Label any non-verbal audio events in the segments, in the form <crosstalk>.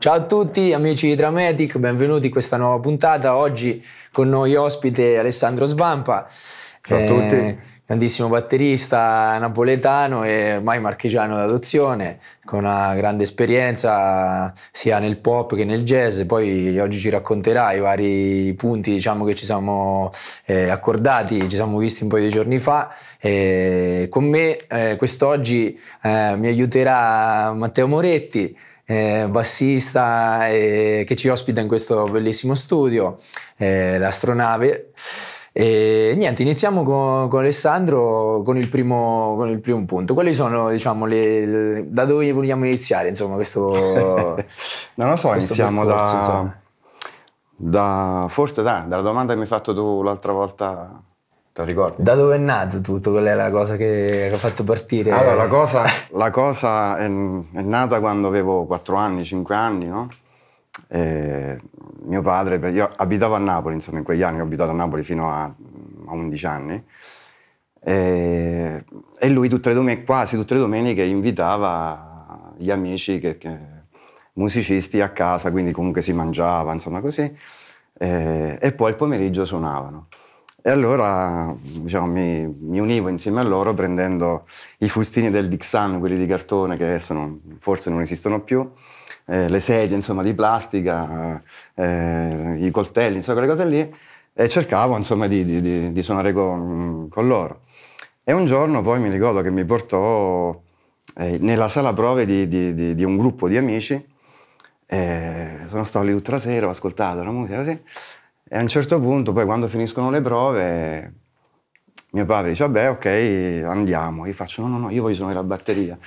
Ciao a tutti amici di Dramatic, benvenuti in questa nuova puntata. Oggi con noi ospite Alessandro Svampa. Ciao a eh, tutti. grandissimo batterista napoletano e ormai marchigiano d'adozione, con una grande esperienza sia nel pop che nel jazz. Poi oggi ci racconterà i vari punti diciamo, che ci siamo eh, accordati, ci siamo visti un paio di giorni fa. E con me eh, quest'oggi eh, mi aiuterà Matteo Moretti eh, bassista eh, che ci ospita in questo bellissimo studio, eh, l'astronave. E niente, iniziamo con, con Alessandro con il, primo, con il, primo, punto. Quali sono, diciamo, le, le, da dove vogliamo iniziare? Insomma, questo. <laughs> non lo so, iniziamo percorso, da, da, Forse da, dalla domanda che mi hai fatto tu l'altra volta Te lo ricordi? Da dove è nato tutto? Qual è la cosa che ha fatto partire? Allora, la cosa, la cosa è, è, nata quando avevo 4 anni, 5 anni, no? E mio padre, io abitavo a Napoli, insomma, in quegli anni ho abitato a Napoli fino a, a 11 anni. E, e lui tutte le domeniche, quasi tutte le domeniche invitava gli amici che, che, musicisti a casa, quindi comunque si mangiava, insomma così. E, e poi il pomeriggio suonavano. E allora diciamo, mi, mi, univo insieme a loro prendendo i fustini del Dixan, quelli di cartone che adesso forse non esistono più, eh, le sedie insomma, di plastica, eh, i coltelli, insomma quelle cose lì, e cercavo insomma, di, di, di, suonare con, con, loro. E un giorno poi mi ricordo che mi portò eh, nella sala prove di, di un gruppo di amici, eh, sono stato lì tutta la sera, ho ascoltato la musica così. E a un certo punto, poi quando finiscono le prove, mio padre dice, vabbè, ok, andiamo. Io faccio, no, no, no, io voglio suonare la batteria.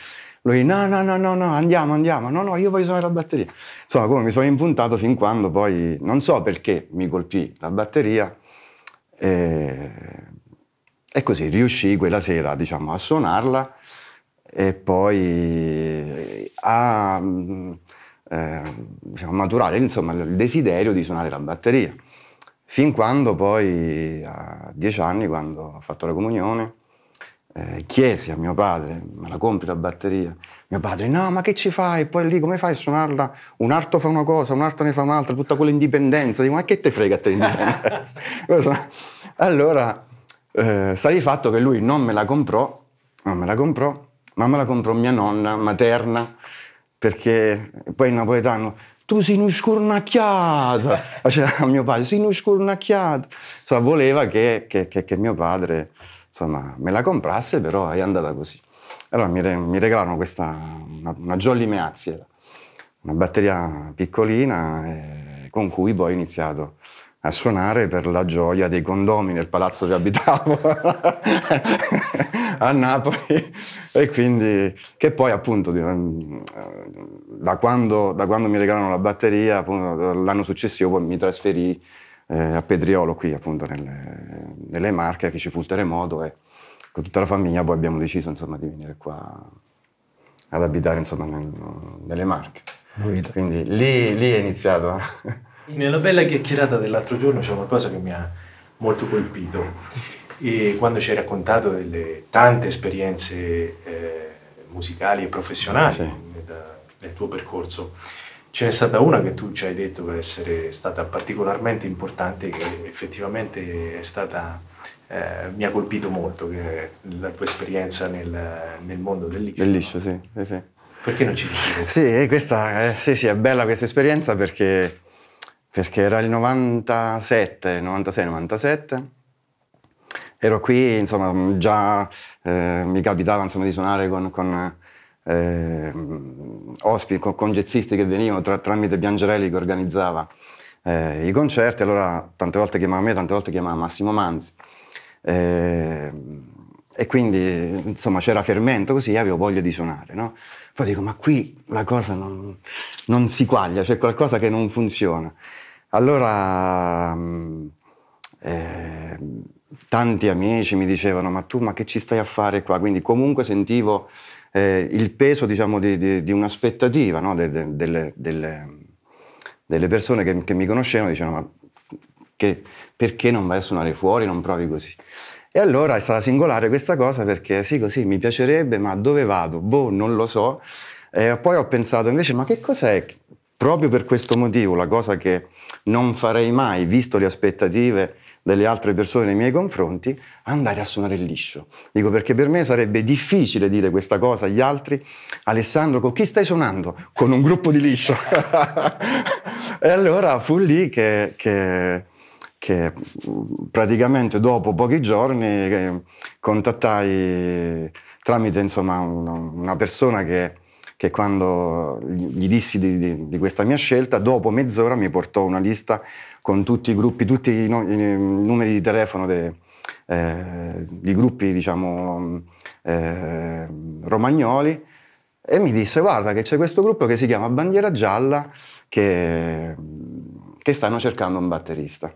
Lui, no, no, no, no, no, andiamo, andiamo, no, no, io voglio suonare la batteria. Insomma, come mi sono impuntato fin quando poi, non so perché mi colpì la batteria, e, e così riuscì quella sera, diciamo, a suonarla e poi a mm, eh, diciamo, maturare, insomma, il desiderio di suonare la batteria. Fin quando poi, a dieci anni, quando ho fatto la comunione, eh, chiesi a mio padre, me la compri la batteria? Mio padre, no, ma che ci fai? Poi lì come fai a suonarla? Un arto fa una cosa, un arto ne fa un'altra, tutta quell'indipendenza. Dico, ma che te frega a te l'indipendenza? <laughs> allora, eh, sta di fatto che lui non me la comprò, non me la comprò, ma me la comprò mia nonna materna, perché poi in napoletano tu sei uno scornacchiato, faceva a mio padre, sei uno scornacchiato. Insomma, voleva che, che, che, che mio padre insomma, me la comprasse, però è andata così. Allora mi, re, mi regalarono questa, una, una Jolly Meazziera una batteria piccolina eh, con cui poi ho iniziato a suonare per la gioia dei condomini nel palazzo che abitavo. <laughs> a Napoli <laughs> e quindi che poi appunto mm, da quando, da quando mi regalarono la batteria appunto, l'anno successivo mi trasferì eh, a Pedriolo qui appunto nelle, nelle, Marche che ci fu il terremoto e con tutta la famiglia poi abbiamo deciso insomma di venire qua ad abitare insomma nel, nelle Marche Buito. quindi lì, lì è iniziato nella bella chiacchierata dell'altro giorno c'è una cosa che mi ha molto colpito <laughs> e quando ci hai raccontato delle tante esperienze eh, musicali e professionali sì. da, del tuo percorso, ce n'è stata una che tu ci hai detto per essere stata particolarmente importante, che effettivamente è stata eh, mi ha colpito molto che la tua esperienza nel, nel mondo del liscio. Del liscio, sì, sì, sì, Perché non ci dici questo? Sì, eh, questa, eh, sì, sì, è bella questa esperienza perché, perché era il 97, 96, 97 ero qui, insomma, mm, già eh, mi capitava insomma, di suonare con, con eh, ospiti, con, con, jazzisti che venivano tra, tramite Biangerelli che organizzava eh, i concerti, allora tante volte chiamava me, tante volte chiamava Massimo Manzi. Eh, e quindi insomma c'era fermento così, avevo voglia di suonare, no? Poi dico, ma qui la cosa non, non si quaglia, c'è qualcosa che non funziona. Allora... Mm, eh, tanti amici mi dicevano ma tu ma che ci stai a fare qua? Quindi comunque sentivo eh, il peso diciamo, di, di, di un'aspettativa no? de, de, delle, delle, delle, persone che, che, mi conoscevano, dicevano ma che, perché non vai a suonare fuori, non provi così? E allora è stata singolare questa cosa perché sì così mi piacerebbe ma dove vado? Boh, non lo so. E poi ho pensato invece ma che cos'è? Proprio per questo motivo la cosa che non farei mai, visto le aspettative, delle altre persone nei miei confronti, andare a suonare il liscio. Dico perché per me sarebbe difficile dire questa cosa agli altri, Alessandro, con chi stai suonando? Con un gruppo di liscio. <laughs> e allora fu lì che, che, che praticamente dopo pochi giorni eh, contattai tramite insomma, una persona che che quando gli dissi di, di, di, questa mia scelta, dopo mezz'ora mi portò una lista con tutti i gruppi, tutti i, no, i numeri di telefono dei eh, gruppi, diciamo, eh, romagnoli e mi disse guarda che c'è questo gruppo che si chiama Bandiera Gialla che, che stanno cercando un batterista.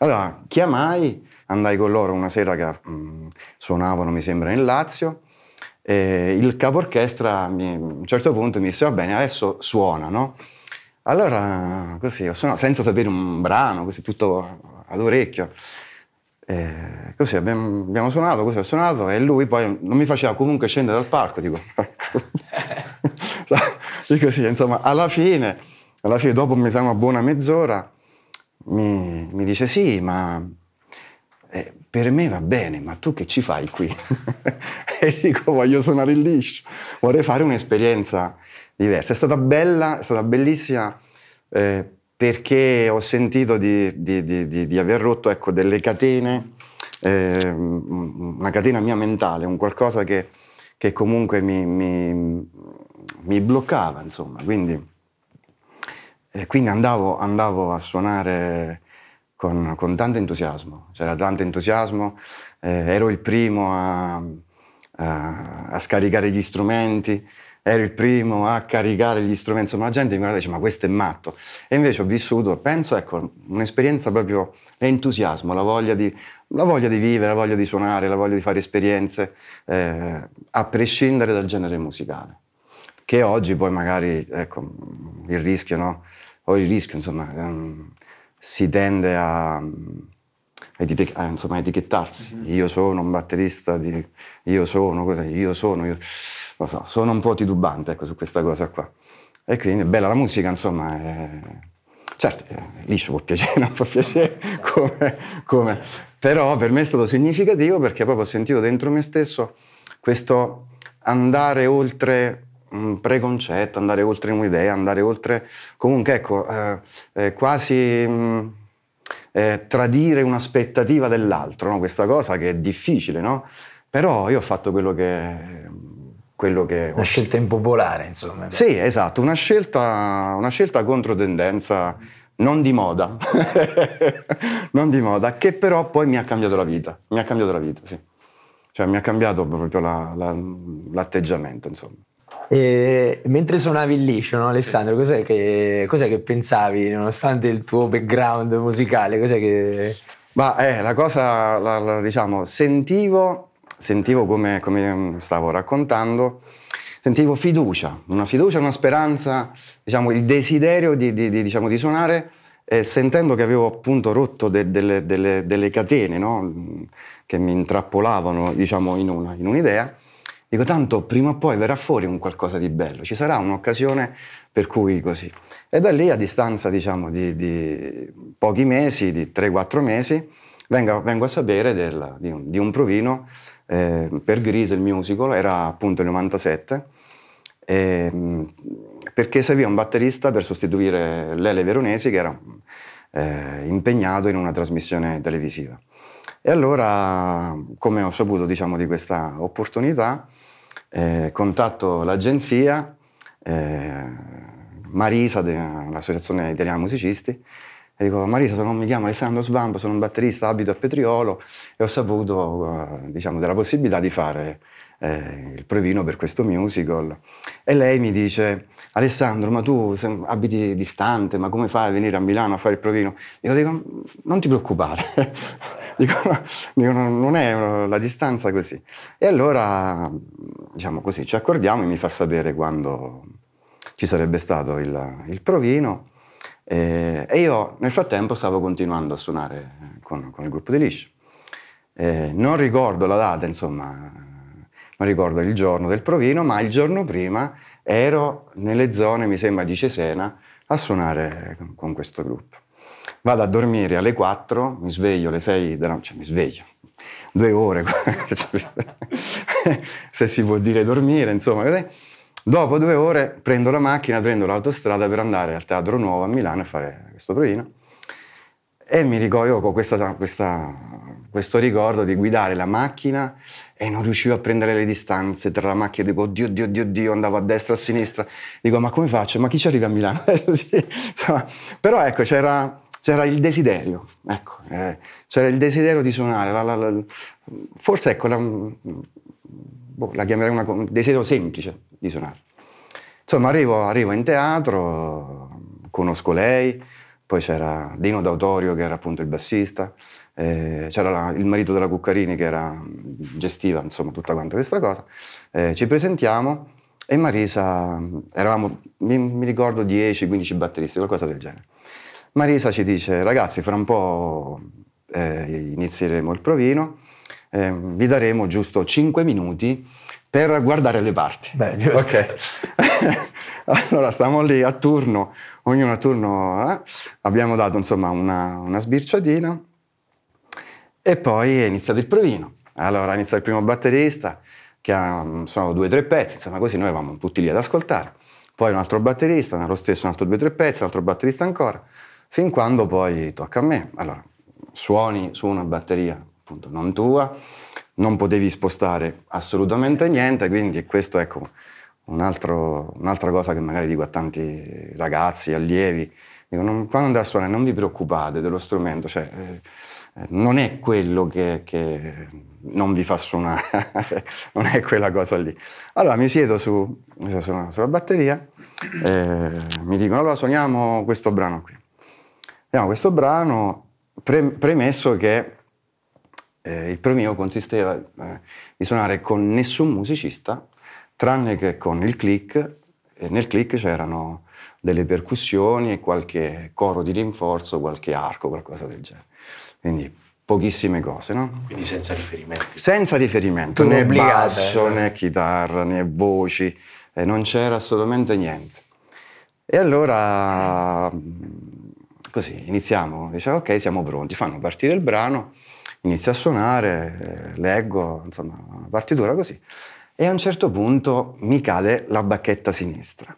Allora chiamai, andai con loro una sera che mh, mm, suonavano, mi sembra, in Lazio, eh, il capo orchestra mi, a un certo punto mi disse va bene, adesso suona, no? Allora così, ho suonato senza sapere un brano, così tutto ad orecchio. Eh, così abbiamo, abbiamo, suonato, così ho suonato e lui poi non mi faceva comunque scendere dal palco, dico, <laughs> dico sì, insomma, alla fine, alla fine, dopo mi sa una buona mezz'ora, mi, mi dice sì, ma per me va bene, ma tu che ci fai qui? <laughs> e dico, voglio suonare il liscio, vorrei fare un'esperienza diversa. È stata bella, è stata bellissima eh, perché ho sentito di, di, di, di aver rotto ecco, delle catene, eh, una catena mia mentale, un qualcosa che, che comunque mi, mi, mi, bloccava, insomma. Quindi, eh, quindi andavo, andavo a suonare con, con tanto entusiasmo, c'era tanto entusiasmo, eh, ero il primo a, a, a, scaricare gli strumenti, ero il primo a caricare gli strumenti, insomma la gente mi guardava e diceva ma questo è matto. E invece ho vissuto, penso, ecco, un'esperienza proprio, l'entusiasmo, la voglia di, la voglia di vivere, la voglia di suonare, la voglia di fare esperienze, eh, a prescindere dal genere musicale. Che oggi poi magari, ecco, il rischio, no? O il rischio, insomma... Ehm, si tende a, mm, a, insomma, a etichettarsi. Mm-hmm. Io sono un batterista, di, io sono, cosa, io sono, io, so, sono un po' titubante ecco, su questa cosa qua. E quindi è bella la musica, insomma, è, certo, eh, liscio può piacere, <laughs> non può piacere, come, come, però per me è stato significativo perché proprio ho sentito dentro me stesso questo andare oltre un preconcetto, andare oltre un'idea, andare oltre... Comunque, ecco, eh, eh, quasi... Mh, mm, eh, tradire un'aspettativa dell'altro, no? questa cosa che è difficile, no? Però io ho fatto quello che... Quello che una ho... scelta impopolare, insomma. Sì, esatto, una scelta, una scelta contro tendenza, non di moda, <laughs> non di moda, che però poi mi ha cambiato la vita, mi ha cambiato la vita, sì. Cioè mi ha cambiato proprio la, la, l'atteggiamento, insomma. E mentre suonavi il liscio, no, Alessandro, cos'è che, cos'è che, pensavi, nonostante il tuo background musicale? Cos'è che... Ma eh, la cosa, la, la, diciamo, sentivo, sentivo come, come, mm, stavo raccontando, sentivo fiducia, una fiducia, una speranza, diciamo, il desiderio di, di, di, diciamo, di suonare, eh, sentendo che avevo appunto rotto de, delle, delle, delle, catene no? che mi intrappolavano diciamo, in, una, in un'idea Dico, tanto prima o poi verrà fuori un qualcosa di bello, ci sarà un'occasione per cui così. E da lì, a distanza diciamo, di, di pochi mesi, di 3-4 mesi, vengo, vengo a sapere del, di, un, di, un, provino eh, per Grise, il musical, era appunto il 97, eh, perché serviva un batterista per sostituire Lele Veronesi, che era eh, impegnato in una trasmissione televisiva. E allora, come ho saputo diciamo, di questa opportunità, eh, contatto l'agenzia, eh, Marisa, l'associazione Italiana Musicisti, e dico, Marisa, sono, mi chiamo Alessandro Svampa, sono un batterista, abito a Petriolo e ho saputo, eh, diciamo, della possibilità di fare eh, il provino per questo musical. E lei mi dice, Alessandro, ma tu abiti distante, ma come fai a venire a Milano a fare il provino? Io dico, non ti preoccupare, <laughs> dico, dico, non è la distanza così. E allora, diciamo così, ci accordiamo e mi fa sapere quando ci sarebbe stato il, il provino. Eh, e io nel frattempo stavo continuando a suonare con, con il gruppo di Lish. Eh, non ricordo la data, insomma, non ricordo il giorno del provino, ma il giorno prima ero nelle zone, mi sembra, di Cesena a suonare con questo gruppo. Vado a dormire alle 4, mi sveglio alle 6 della notte, cioè mi sveglio, due ore, <laughs> se si può dire dormire, insomma. Dopo due ore prendo la macchina, prendo l'autostrada per andare al Teatro Nuovo a Milano e fare questo provino. E mi ricordo, io con questa, questa, questo ricordo di guidare la macchina e non riuscivo a prendere le distanze tra la macchina. Dico, oddio, oddio, oddio, oddio, andavo a destra, a sinistra. Dico, ma come faccio? Ma chi ci arriva a Milano? <laughs> insomma, però ecco, c'era, c'era il desiderio, ecco, eh, c'era il desiderio di suonare. La, la, la, forse ecco, la, boh, chiamerei un desiderio semplice di suonare. Insomma, arrivo, arrivo in teatro, conosco lei poi c'era Dino D'Autorio che era appunto il bassista, eh, c'era la, il marito della Cuccarini che era, gestiva insomma tutta quanta questa cosa, eh, ci presentiamo e Marisa, eravamo, mi, mi ricordo 10-15 batteristi, qualcosa del genere. Marisa ci dice ragazzi fra un po' eh, inizieremo il provino, ehm, vi daremo giusto 5 minuti per guardare le parti. Beh, giusto. <laughs> <laughs> allora, stavamo lì a turno, ognuno a turno, eh? abbiamo dato insomma una, una sbirciatina e poi è iniziato il provino. Allora, inizia il primo batterista, che ha, mm, sono due o tre pezzi, insomma così noi eravamo tutti lì ad ascoltare. Poi un altro batterista, lo stesso, un altro due o tre pezzi, un altro batterista ancora, fin quando poi tocca a me. Allora, suoni su una batteria, appunto, non tua, non potevi spostare assolutamente niente, quindi questo ecco un altro, un'altra cosa che magari dico a tanti ragazzi, allievi, dico, non, quando andate a suonare non vi preoccupate dello strumento, cioè, eh, eh non è quello che, che, non vi fa suonare, <laughs> non è quella cosa lì. Allora mi siedo su, sulla, batteria, eh, mi dicono allora suoniamo questo brano qui. Abbiamo questo brano pre, premesso che eh, il premio consisteva eh, di suonare con nessun musicista, tranne che con il click, e nel click c'erano delle percussioni e qualche coro di rinforzo, qualche arco, qualcosa del genere. Quindi pochissime cose, no? Quindi senza riferimento. Senza riferimento, né obbligate, basso, eh, cioè. né chitarra, né voci, eh, non c'era assolutamente niente. E allora mm, così iniziamo, dice ok siamo pronti, fanno partire il brano inizio a suonare, eh, leggo, insomma, una partitura così. E a un certo punto mi cade la bacchetta sinistra.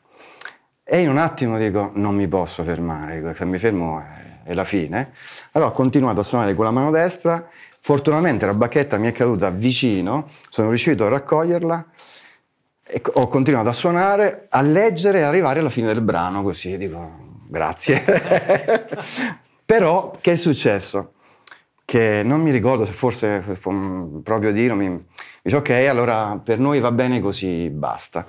E in un attimo dico, non mi posso fermare, ecco, se mi fermo è la fine. Allora ho continuato a suonare con la mano destra, fortunatamente la bacchetta mi è caduta vicino, sono riuscito a raccoglierla, e ho continuato a suonare, a leggere e arrivare alla fine del brano, così dico, grazie. <laughs> Però che è successo? che non mi ricordo se forse proprio dirmi, mi dice ok, allora per noi va bene così, basta.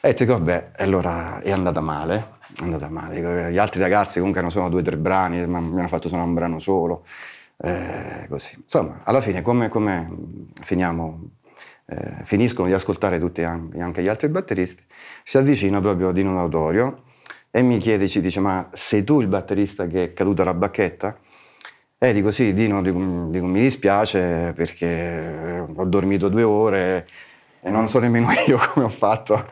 E dico vabbè, allora è andata male, è andata male. Gli altri ragazzi comunque hanno solo due o tre brani, ma mi hanno fatto suonare un brano solo, eh, così. Insomma, alla fine come, come finiamo, eh, finiscono di ascoltare tutti anche gli altri batteristi, si avvicina proprio Dino Nautorio e mi chiede, ci dice ma sei tu il batterista che è caduto alla bacchetta? Eh, dico sì, Dino, dico, dico, mi dispiace perché ho dormito due ore e non so nemmeno <laughs> io come ho fatto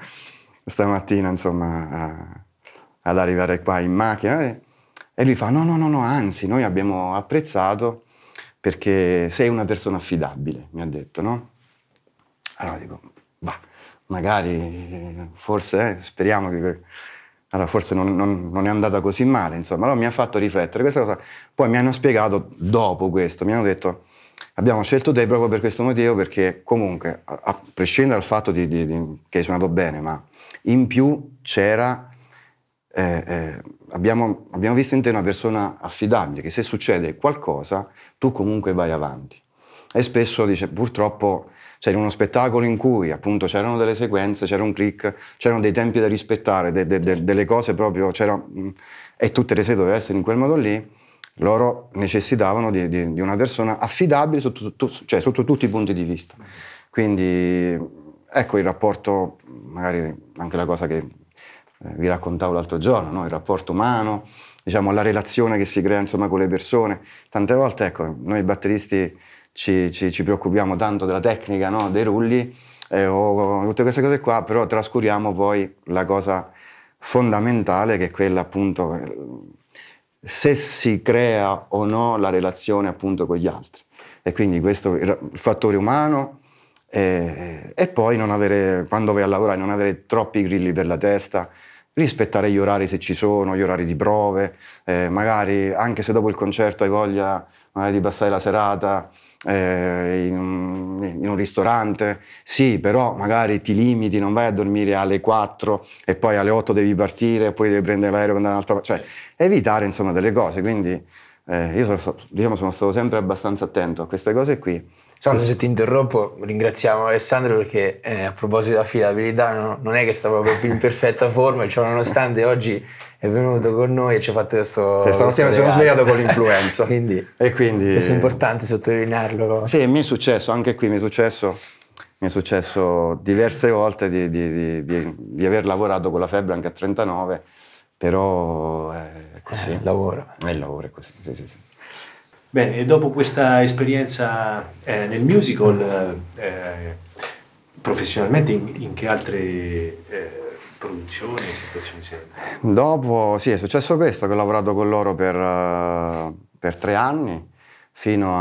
stamattina, insomma, a, ad arrivare qua in macchina. E, lui fa, no, no, no, no, anzi, noi abbiamo apprezzato perché sei una persona affidabile, mi ha detto, no? Allora dico, bah, magari, forse, eh, speriamo che allora forse non, non, non, è andata così male, insomma. Allora mi ha fatto riflettere questa cosa. Poi mi hanno spiegato dopo questo, mi hanno detto abbiamo scelto te proprio per questo motivo perché comunque, a, a prescindere dal fatto di, di, di, che hai suonato bene, ma in più c'era... Eh, eh, abbiamo, abbiamo visto in te una persona affidabile che se succede qualcosa tu comunque vai avanti. E spesso dice, purtroppo, c'era uno spettacolo in cui appunto c'erano delle sequenze, c'era un click, c'erano dei tempi da rispettare, de, de, de, delle cose proprio, mm, e tutte le sere dovevano essere in quel modo lì, loro necessitavano di, di, di una persona affidabile sotto, tu, cioè sotto tutti i punti di vista. Quindi ecco il rapporto, magari anche la cosa che eh, vi raccontavo l'altro giorno, no? il rapporto umano, diciamo, la relazione che si crea insomma, con le persone. Tante volte ecco, noi batteristi ci, ci, ci preoccupiamo tanto della tecnica, no? dei rulli eh, o tutte queste cose qua, però trascuriamo poi la cosa fondamentale che è quella appunto eh, se si crea o no la relazione appunto con gli altri. E quindi questo il fattore umano e, eh, e poi avere, quando vai a lavorare non avere troppi grilli per la testa, rispettare gli orari se ci sono, gli orari di prove, eh, magari anche se dopo il concerto hai voglia magari ti passare la serata eh, in, un, in, un, ristorante, sì, però magari ti limiti, non vai a dormire alle 4 e poi alle 8 devi partire, oppure devi prendere l'aereo e andare un'altra parte, cioè evitare insomma delle cose, quindi eh, io sono, diciamo, sono stato sempre abbastanza attento a queste cose qui. Sandro, se ti interrompo, ringraziamo Alessandro perché eh, a proposito di affidabilità no, non è che sta proprio in perfetta forma, cioè nonostante oggi è venuto con noi e ci ha fatto questo... E stamattina mi sono svegliato con l'influenza. <laughs> quindi, e quindi... Questo è importante sottolinearlo. Sì, mi è successo, anche qui mi è successo, mi è successo diverse volte di, di, di, di, aver lavorato con la febbre anche a 39, però è così. È eh, il lavoro. È il lavoro, è così, sì, sì, sì. Bene, e dopo questa esperienza eh, nel musical, eh, eh professionalmente in, in che altre... Eh, produzione, situazioni simili? Dopo, sì, è successo questo, che ho lavorato con loro per, eh, per tre anni, fino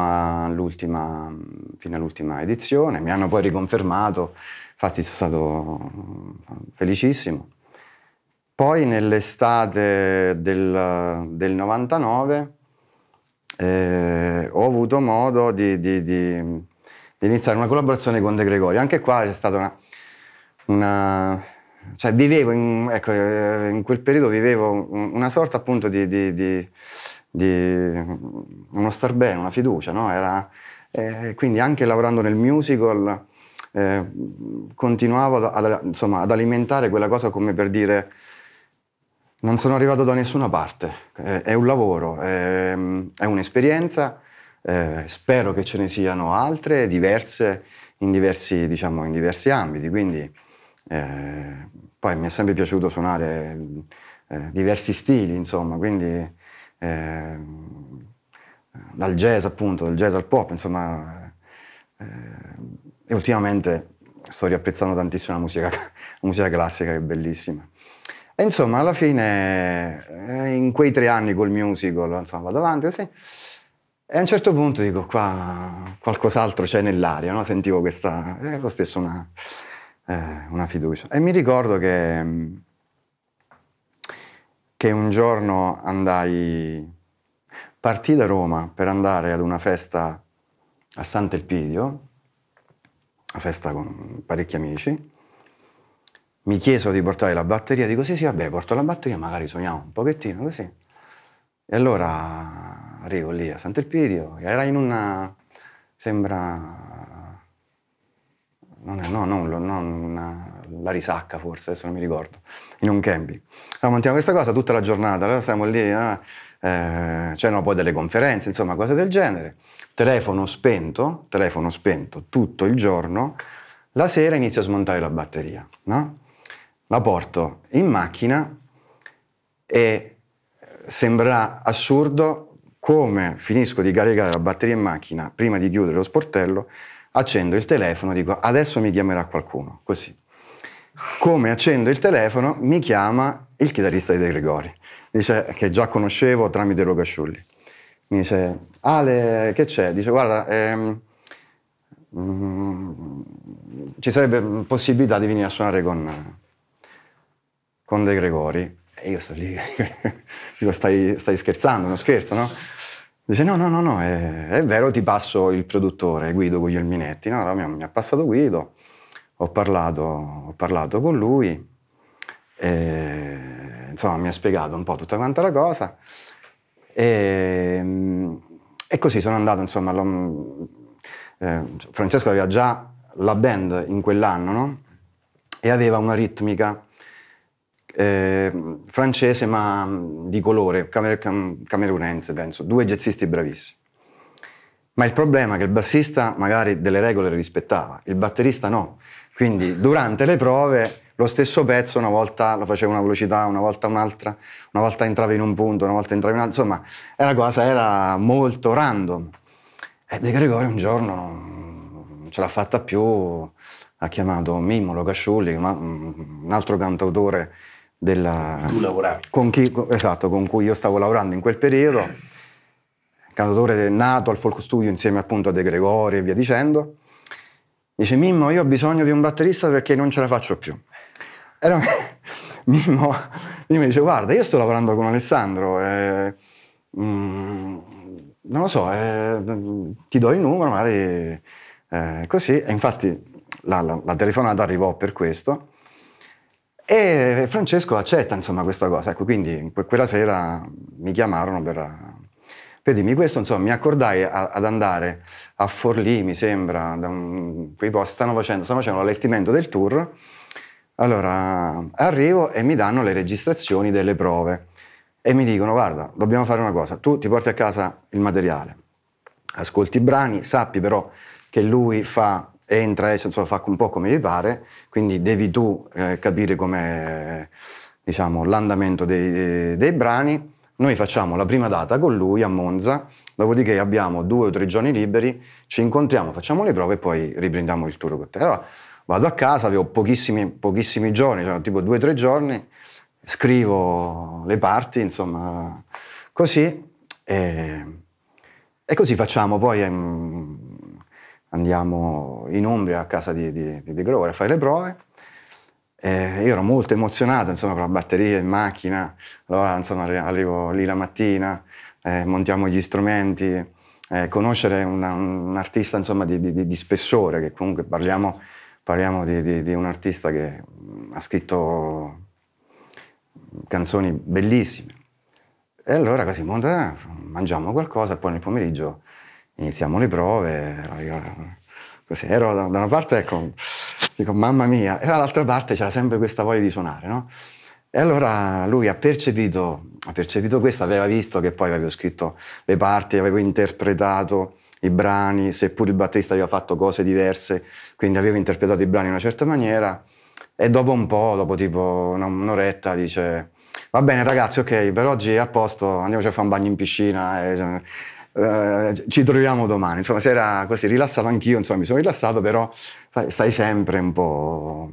all'ultima, all edizione. Mi hanno poi riconfermato, infatti sono stato eh, felicissimo. Poi nell'estate del, del, 99 eh, ho avuto modo di, di, di, di, iniziare una collaborazione con De Gregori. Anche qua c'è stata una, una cioè vivevo, in, ecco, eh, in quel periodo vivevo una sorta appunto di, di, di, di uno star bene, una fiducia, no? Era, eh, quindi anche lavorando nel musical eh, continuavo ad, ad, insomma, ad alimentare quella cosa come per dire non sono arrivato da nessuna parte, eh, è un lavoro, è, ehm, è un'esperienza, eh, spero che ce ne siano altre, diverse, in diversi, diciamo, in diversi ambiti, quindi eh, poi mi è sempre piaciuto suonare eh, diversi stili, insomma, quindi eh, dal jazz appunto, dal jazz al pop, insomma, eh, e ultimamente sto riapprezzando tantissimo la musica, la musica classica, che è bellissima. E insomma, alla fine, eh, in quei tre anni col musical, insomma, vado avanti così, e a un certo punto dico, qua qualcos'altro c'è nell'aria, no? sentivo questa, è eh, lo stesso una eh, una fiducia. E mi ricordo che, mm, che un giorno andai, partì da Roma per andare ad una festa a Sant'Elpidio, una festa con parecchi amici, mi chiesero di portare la batteria, dico sì sì vabbè porto la batteria, magari suoniamo un pochettino così. E allora arrivo lì a Sant'Elpidio, era in una, sembra non è, no, non, non una, la risacca forse, adesso non mi ricordo, in un camping. Allora montiamo questa cosa tutta la giornata, allora stiamo lì, ah, eh, c'erano poi delle conferenze, insomma cose del genere. Telefono spento, telefono spento tutto il giorno, la sera inizio a smontare la batteria, no? La porto in macchina e sembra assurdo come finisco di caricare la batteria in macchina prima di chiudere lo sportello accendo il telefono, e dico adesso mi chiamerà qualcuno, così. Come accendo il telefono, mi chiama il chitarrista di De Gregori, dice, che già conoscevo tramite Luca Sciulli. Mi dice, Ale, che c'è? Dice, guarda, ehm, ci sarebbe possibilità di venire a suonare con, con De Gregori. E io sto lì, dico, <laughs> stai, stai scherzando, non scherzo, no? Dice no, no, no, no è, è, vero, ti passo il produttore, Guido Guglielminetti. No, no, mi ha passato Guido, ho parlato, ho parlato con lui, e, insomma mi ha spiegato un po' tutta quanta la cosa. E, ehm, e così sono andato, insomma, lo, eh, Francesco aveva già la band in quell'anno, no? E aveva una ritmica eh, francese ma mm, di colore, camer cam camerunense penso, due jazzisti bravissimi. Ma il problema è che il bassista magari delle regole le rispettava, il batterista no. Quindi durante le prove lo stesso pezzo una volta lo faceva una velocità, una volta un'altra, una volta entrava in un punto, una volta entrava in un altro, insomma era cosa, era molto random. E De Gregori un giorno non ce l'ha fatta più, ha chiamato Mimmo Locasciulli, mm, un altro cantautore della, tu lavoravi. Con chi, esatto, con cui io stavo lavorando in quel periodo, cantatore nato al Folk Studio insieme appunto a De Gregori e via dicendo, dice Mimmo io ho bisogno di un batterista perché non ce la faccio più. Era, <laughs> Mimmo, Mimmo dice guarda io sto lavorando con Alessandro, eh, mm, non lo so, eh, ti do il numero magari eh, così, e infatti la, la, la telefonata arrivò per questo e Francesco accetta insomma questa cosa, ecco, quindi quella sera mi chiamarono per, per dirmi questo, insomma mi accordai a, ad andare a Forlì, mi sembra, da un, quei posti, stanno facendo, stanno facendo l'allestimento del tour, allora arrivo e mi danno le registrazioni delle prove e mi dicono guarda, dobbiamo fare una cosa, tu ti porti a casa il materiale, ascolti i brani, sappi però che lui fa entra e senso, fa un po' come gli pare, quindi devi tu eh, capire com'è diciamo, l'andamento dei, dei brani. Noi facciamo la prima data con lui a Monza, dopodiché abbiamo due o tre giorni liberi, ci incontriamo, facciamo le prove e poi riprendiamo il tour con te. Allora vado a casa, avevo pochissimi, pochissimi giorni, cioè tipo due o tre giorni, scrivo le parti, insomma, così. E, e così facciamo. Poi ehm, andiamo in Umbria a casa di, di, di De Grover a fare le prove. E io ero molto emozionato, insomma, con la batteria in macchina. Allora, insomma, arrivo lì la mattina, eh, montiamo gli strumenti. Eh, conoscere una, un artista, insomma, di, di, di, spessore, che comunque parliamo, parliamo di, un artista che mm, ha scritto canzoni bellissime. E allora così, mangiamo qualcosa, poi nel pomeriggio iniziamo le prove. Così. Ero da una parte, ecco, dico mamma mia, e dall'altra parte c'era sempre questa voglia di suonare, no? E allora lui ha percepito, ha percepito questo, aveva visto che poi avevo scritto le parti, avevo interpretato i brani, seppur il battista aveva fatto cose diverse, quindi avevo interpretato i brani in una certa maniera. E dopo un po', dopo tipo un'oretta, dice: Va bene, ragazzi, ok, per oggi è a posto, andiamoci a fare un bagno in piscina. E, eh, ci troviamo domani. Insomma, si era così rilassato anch'io, insomma, mi sono rilassato, però sai, stai sempre un po',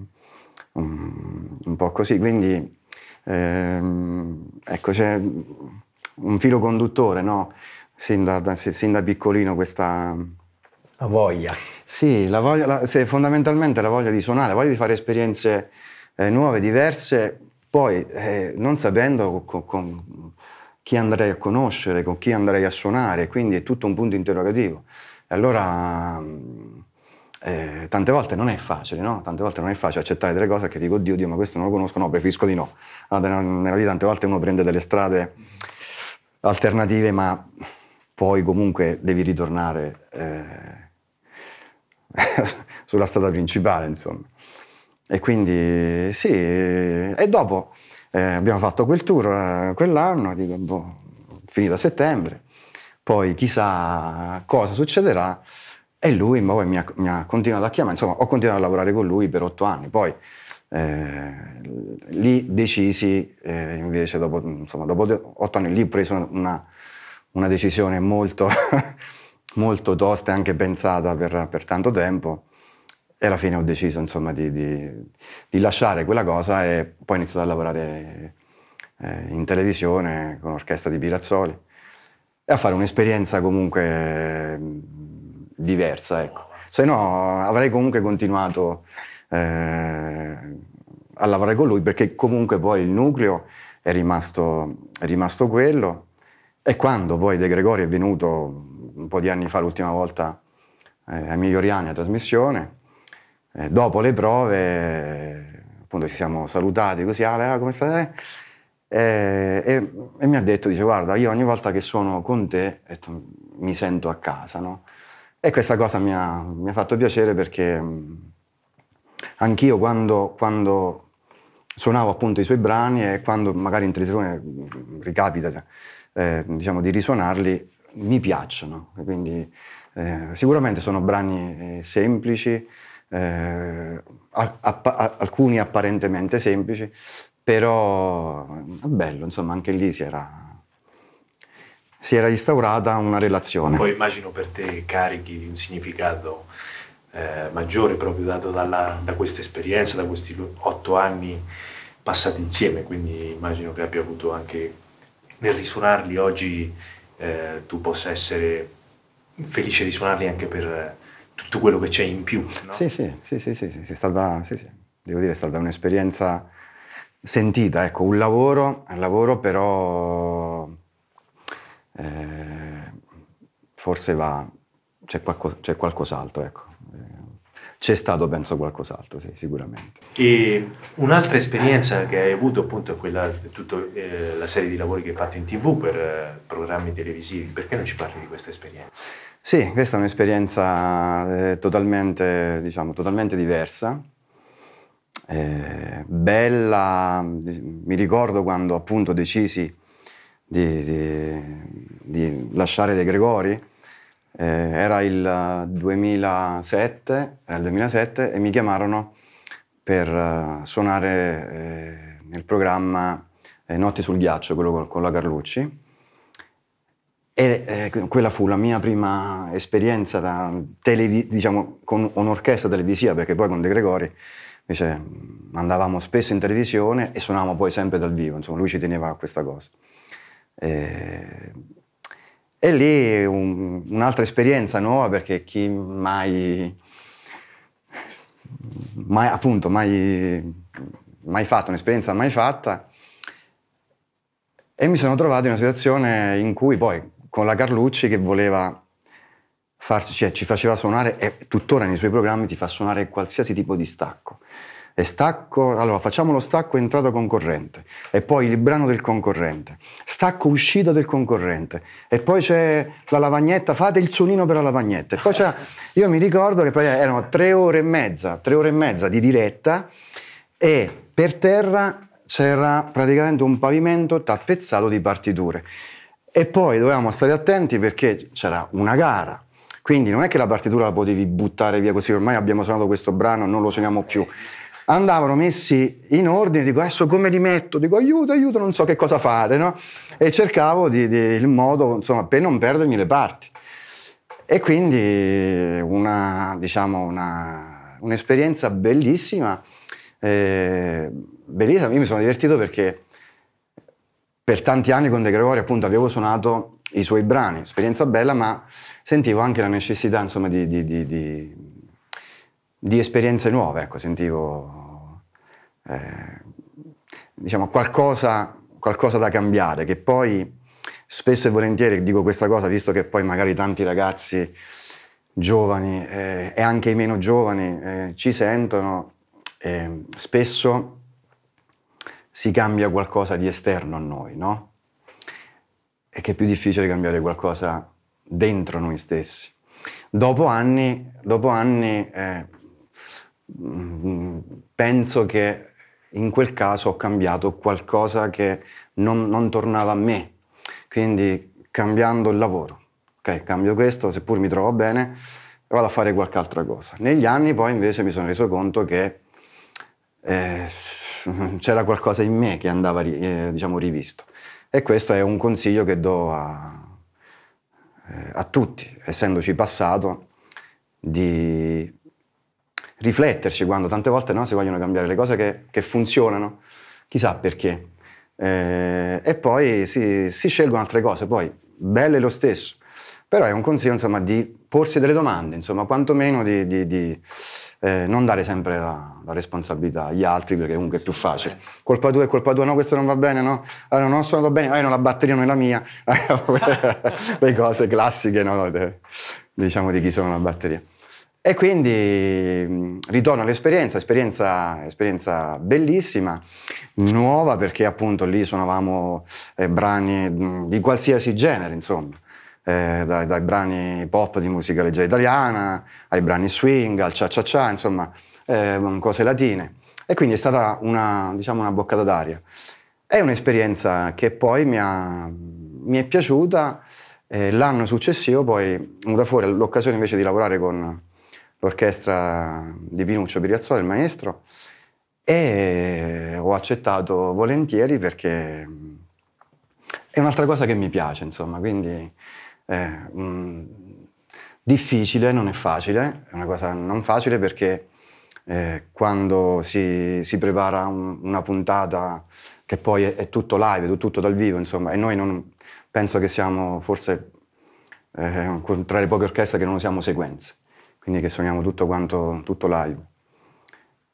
un, un po così. Quindi, ehm, ecco, c'è un filo conduttore, no? Sin da, da, sin da piccolino questa... La voglia. Sì, la voglia, la, sì, fondamentalmente la voglia di suonare, la voglia di fare esperienze eh, nuove, diverse, poi eh, non sapendo con, con chi andrei a conoscere, con chi andrei a suonare, quindi è tutto un punto interrogativo. E allora mm, eh, tante volte non è facile, no? Tante volte non è facile accettare delle cose che dico, oddio, oddio, ma questo non lo conosco, no, preferisco di no. Allora, nella vita tante volte uno prende delle strade alternative, ma poi comunque devi ritornare eh, <laughs> sulla strada principale, insomma. E quindi sì, e dopo eh, abbiamo fatto quel tour eh, quell'anno, dico, boh, finito a settembre, poi chissà cosa succederà. E lui poi boh, mi ha, mi ha continuato a chiamare, insomma ho continuato a lavorare con lui per otto anni, poi eh, lì decisi, eh, invece dopo, insomma, dopo otto anni lì ho preso una, una decisione molto, <laughs> molto tosta e anche pensata per, per tanto tempo, e alla fine ho deciso insomma di, di, di lasciare quella cosa e poi ho iniziato a lavorare eh, in televisione con l'orchestra di Pirazzoli e a fare un'esperienza comunque diversa, ecco. Se no avrei comunque continuato eh, a lavorare con lui perché comunque poi il nucleo è rimasto, è rimasto quello e quando poi De Gregori è venuto un po' di anni fa l'ultima volta eh, a Miglioriani a trasmissione, eh, dopo le prove, appunto ci siamo salutati così, Ale, come stai? E, eh, e, e, mi ha detto, dice, guarda, io ogni volta che suono con te detto, mi sento a casa, no? E questa cosa mi ha, mi ha fatto piacere perché mm, anch'io quando, quando, suonavo appunto i suoi brani e quando magari in televisione mm, ricapita eh, diciamo, di risuonarli, mi piacciono. Quindi eh, sicuramente sono brani eh, semplici, eh, a, a, a, alcuni apparentemente semplici, però bello, insomma, anche lì si era, si era instaurata una relazione. Poi immagino per te carichi di un significato eh, maggiore proprio dato dalla, da questa esperienza, da questi otto anni passati insieme, quindi immagino che abbia avuto anche nel risuonarli oggi eh, tu possa essere felice di suonarli anche per tutto quello che c'è in più. No? Sì, sì, sì, sì, sì, sì, sì, stata, sì, sì. devo dire è stata un'esperienza sentita, ecco, un lavoro, un lavoro però eh, forse va, c'è, qualco, c'è qualcos'altro, ecco c'è stato penso qualcos'altro, sì, sicuramente. E un'altra esperienza che hai avuto appunto è quella di tutta eh, la serie di lavori che hai fatto in tv per eh, programmi televisivi, perché non ci parli di questa esperienza? Sì, questa è un'esperienza eh, totalmente, diciamo, totalmente diversa, eh, bella, mi ricordo quando appunto decisi di, di, di lasciare De Gregori, eh, era, il 2007, eh, era, il 2007, e mi chiamarono per uh, suonare eh, nel programma eh, Notti sul ghiaccio, quello con, con la Carlucci. E quella fu la mia prima esperienza da televi- diciamo, con un'orchestra televisiva, perché poi con De Gregori invece andavamo spesso in televisione e suonavamo poi sempre dal vivo, insomma lui ci teneva a questa cosa. E e lì un, un'altra esperienza nuova perché chi mai, mai appunto, mai, mai fatto, un'esperienza mai fatta. E mi sono trovato in una situazione in cui poi con la Carlucci che voleva farci, cioè ci faceva suonare, e tuttora nei suoi programmi ti fa suonare qualsiasi tipo di stacco e stacco, allora facciamo lo stacco entrata concorrente e poi il brano del concorrente, stacco uscita del concorrente e poi c'è la lavagnetta, fate il suonino per la lavagnetta. E poi c'è, io mi ricordo che erano tre ore e mezza, tre ore e mezza di diretta e per terra c'era praticamente un pavimento tappezzato di partiture. E poi dovevamo stare attenti perché c'era una gara, quindi non è che la partitura la potevi buttare via così, ormai abbiamo suonato questo brano, non lo suoniamo più andavano messi in ordine, dico adesso come li metto? Dico aiuto, aiuto, non so che cosa fare, no? E cercavo di, di, il modo, insomma, per non perdermi le parti. E quindi una, diciamo, una, un'esperienza bellissima, eh, bellissima, io mi sono divertito perché per tanti anni con De Gregori appunto avevo suonato i suoi brani, esperienza bella, ma sentivo anche la necessità insomma di, di, di, di di esperienze nuove, ecco, sentivo eh, diciamo qualcosa, qualcosa, da cambiare, che poi spesso e volentieri dico questa cosa, visto che poi magari tanti ragazzi giovani eh, e anche i meno giovani eh, ci sentono, eh, spesso si cambia qualcosa di esterno a noi, no? E che è più difficile cambiare qualcosa dentro noi stessi. Dopo anni, dopo anni eh, penso che in quel caso ho cambiato qualcosa che non, non tornava a me, quindi cambiando il lavoro. Ok, cambio questo, seppur mi trovo bene, vado a fare qualche altra cosa. Negli anni poi invece mi sono reso conto che eh, <laughs> c'era qualcosa in me che andava eh, diciamo, rivisto. E questo è un consiglio che do a, eh, a tutti, essendoci passato, di rifletterci quando tante volte no, si vogliono cambiare le cose che, che funzionano, chissà perché. Eh, e poi si, si, scelgono altre cose, poi belle lo stesso, però è un consiglio insomma, di porsi delle domande, insomma, quantomeno di, di, di eh, non dare sempre la, la, responsabilità agli altri, perché comunque è più facile. Colpa tua è colpa tua, no, questo non va bene, no, allora, ah, non ho suonato bene, ah, no, la batteria non è la mia, <laughs> le cose classiche no, diciamo di chi suona la batteria. E quindi mm, ritorno all'esperienza, esperienza, esperienza bellissima, nuova perché appunto lì suonavamo eh, brani mm, di qualsiasi genere, insomma. Eh, dai, dai, brani pop di musica leggera italiana, ai brani swing, al cia cia cia, insomma, eh, mm, cose latine. E quindi è stata una, diciamo, una boccata d'aria. È un'esperienza che poi mi, ha, mi è piaciuta. l'anno successivo poi è venuta fuori l'occasione invece di lavorare con l'orchestra di Pinuccio Biriazzola, il maestro, e ho accettato volentieri perché mm, è un'altra cosa che mi piace, insomma, quindi eh, mh, mm, difficile, non è facile, è una cosa non facile perché eh, quando si, si prepara un, una puntata che poi è, è tutto live, è tutto dal vivo, insomma, e noi non, penso che siamo forse eh, tra le poche orchestre che non usiamo sequenze quindi che suoniamo tutto quanto, tutto live.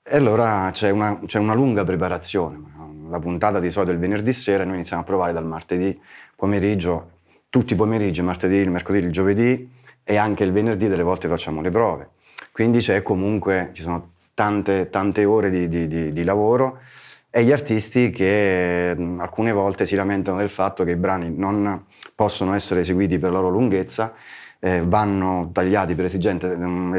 E allora c'è una, c'è una lunga preparazione, la puntata di solito è il venerdì sera e noi iniziamo a provare dal martedì pomeriggio, tutti i pomeriggi, martedì, il mercoledì, il giovedì e anche il venerdì delle volte facciamo le prove. Quindi c'è comunque, ci sono tante, tante ore di, di, di, di lavoro e gli artisti che mm, alcune volte si lamentano del fatto che i brani non possono essere eseguiti per la loro lunghezza eh, vanno tagliati per esigenze mm,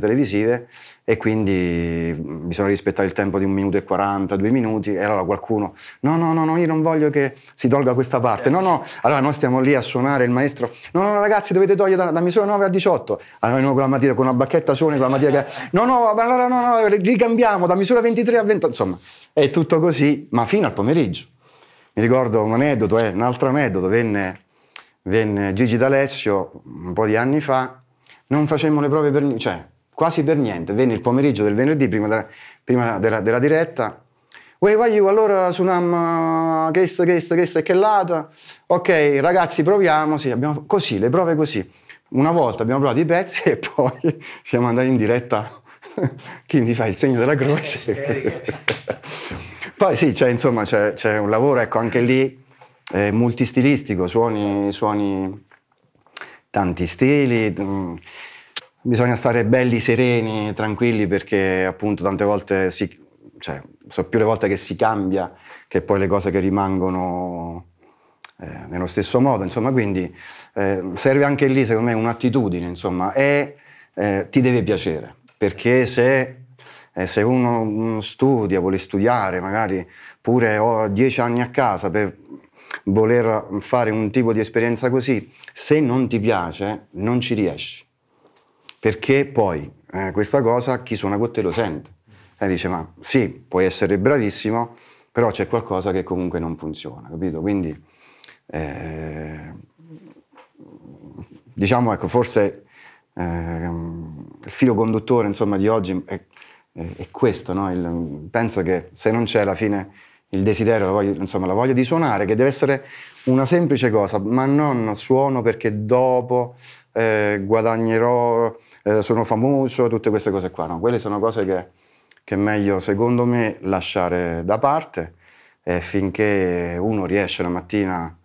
televisive e quindi mm, bisogna rispettare il tempo di un minuto e 40, due minuti e allora qualcuno no, no, no, no io non voglio che si tolga questa parte, no, no, allora noi stiamo lì a suonare il maestro, no, no, ragazzi dovete togliere da, da misura 9 a 18, allora noi con la matita, con una bacchetta suoni, con la matita che no, no, allora no, no, ricambiamo da misura 23 a 20, insomma, è tutto così, ma fino al pomeriggio. Mi ricordo un aneddoto, eh, un altro aneddoto, venne venne Gigi D'Alessio un po' di anni fa, non facemmo le prove per, cioè, quasi per niente, venne il pomeriggio del venerdì prima della, prima della, della diretta, Uè, vai io, allora suonam questa, ah, questa, questa e quell'altra. Ok, ragazzi, proviamo. Sì, abbiamo, così, le prove così. Una volta abbiamo provato i pezzi <laughs> e poi siamo andati in diretta. Quindi <laughs> fai il segno della croce. Eh, <laughs> poi sì, cioè, insomma, c'è un lavoro, ecco, anche lì è multistilistico, suoni, certo. suoni tanti stili. Mm, bisogna stare belli, sereni, tranquilli perché appunto tante volte si, cioè, so più le volte che si cambia che poi le cose che rimangono eh, nello stesso modo, insomma, quindi eh, serve anche lì secondo me un'attitudine, insomma, e eh, ti deve piacere, perché se, eh, se uno mm, studia, vuole studiare, magari pure ho dieci anni a casa per voler fare un tipo di esperienza così, se non ti piace non ci riesci. Perché poi eh, questa cosa chi suona con te lo sente. E dice ma sì, puoi essere bravissimo, però c'è qualcosa che comunque non funziona, capito? Quindi eh, diciamo ecco, forse eh, il filo conduttore insomma, di oggi è, è, questo, no? il, penso che se non c'è alla fine il desiderio, la voglia, insomma, la voglia di suonare, che deve essere una semplice cosa, ma non suono perché dopo eh, guadagnerò, eh, sono famoso, tutte queste cose qua. No, quelle sono cose che, che è meglio, secondo me, lasciare da parte eh, finché uno riesce la mattina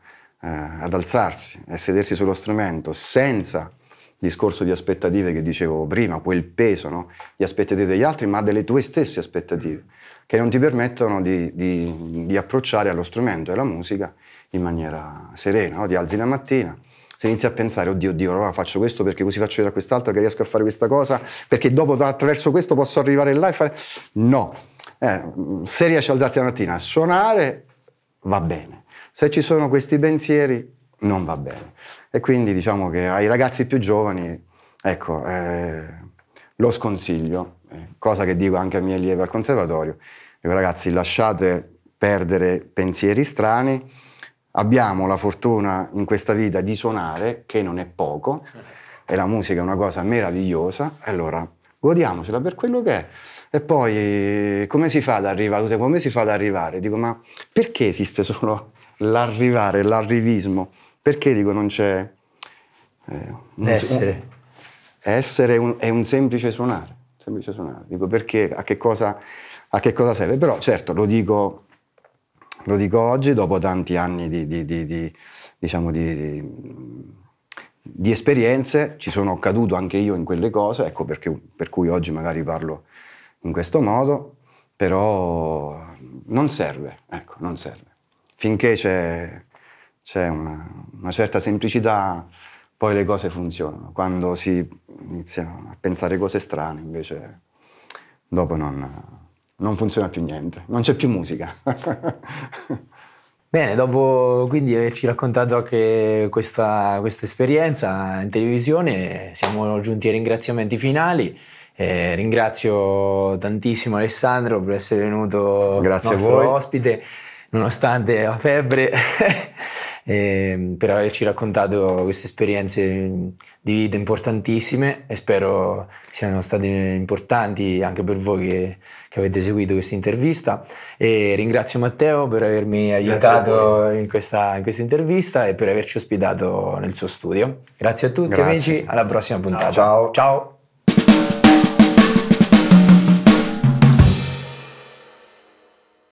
eh, ad alzarsi e sedersi sullo strumento senza discorso di aspettative che dicevo prima, quel peso, no? gli aspettative degli altri, ma delle tue stesse aspettative che non ti permettono di, di, di approcciare allo strumento e alla musica in maniera serena. No? Ti alzi la mattina, se inizi a pensare, oddio, oddio, allora faccio questo perché così faccio vedere a quest'altro che riesco a fare questa cosa, perché dopo attraverso questo posso arrivare là e fare... No, eh, se riesci ad alzarti la mattina a suonare, va bene. Se ci sono questi pensieri, non va bene. E quindi diciamo che ai ragazzi più giovani, ecco, eh, lo sconsiglio cosa che dico anche ai miei allievi al conservatorio, dico ragazzi lasciate perdere pensieri strani, abbiamo la fortuna in questa vita di suonare, che non è poco, e la musica è una cosa meravigliosa, allora godiamocela per quello che è. E poi come si fa ad arrivare? Come si fa ad arrivare? Dico, ma perché esiste solo l'arrivare, l'arrivismo? Perché dico non c'è... Eh, L'essere. So, essere un, è un semplice suonare semplice suonare. Dico perché, a che cosa, a che cosa serve? Però certo, lo dico, lo dico oggi dopo tanti anni di, di, di, di diciamo di, esperienze, ci sono caduto anche io in quelle cose, ecco perché, per cui oggi magari parlo in questo modo, però non serve, ecco, non serve. Finché c'è, c'è una, una certa semplicità poi le cose funzionano. Quando si inizia a pensare cose strane, invece, dopo non, non funziona più niente, non c'è più musica. Bene, dopo quindi averci raccontato anche questa, questa, esperienza in televisione, siamo giunti ai ringraziamenti finali. Eh, ringrazio tantissimo Alessandro per essere venuto Grazie nostro ospite, nonostante la febbre. <laughs> eh, per averci raccontato queste esperienze mm, di vita importantissime e spero siano state importanti anche per voi che, che avete seguito questa intervista. E ringrazio Matteo per avermi aiutato in questa, in questa, intervista e per averci ospitato nel suo studio. Grazie a tutti Grazie. amici, alla prossima puntata. Ciao. Ciao.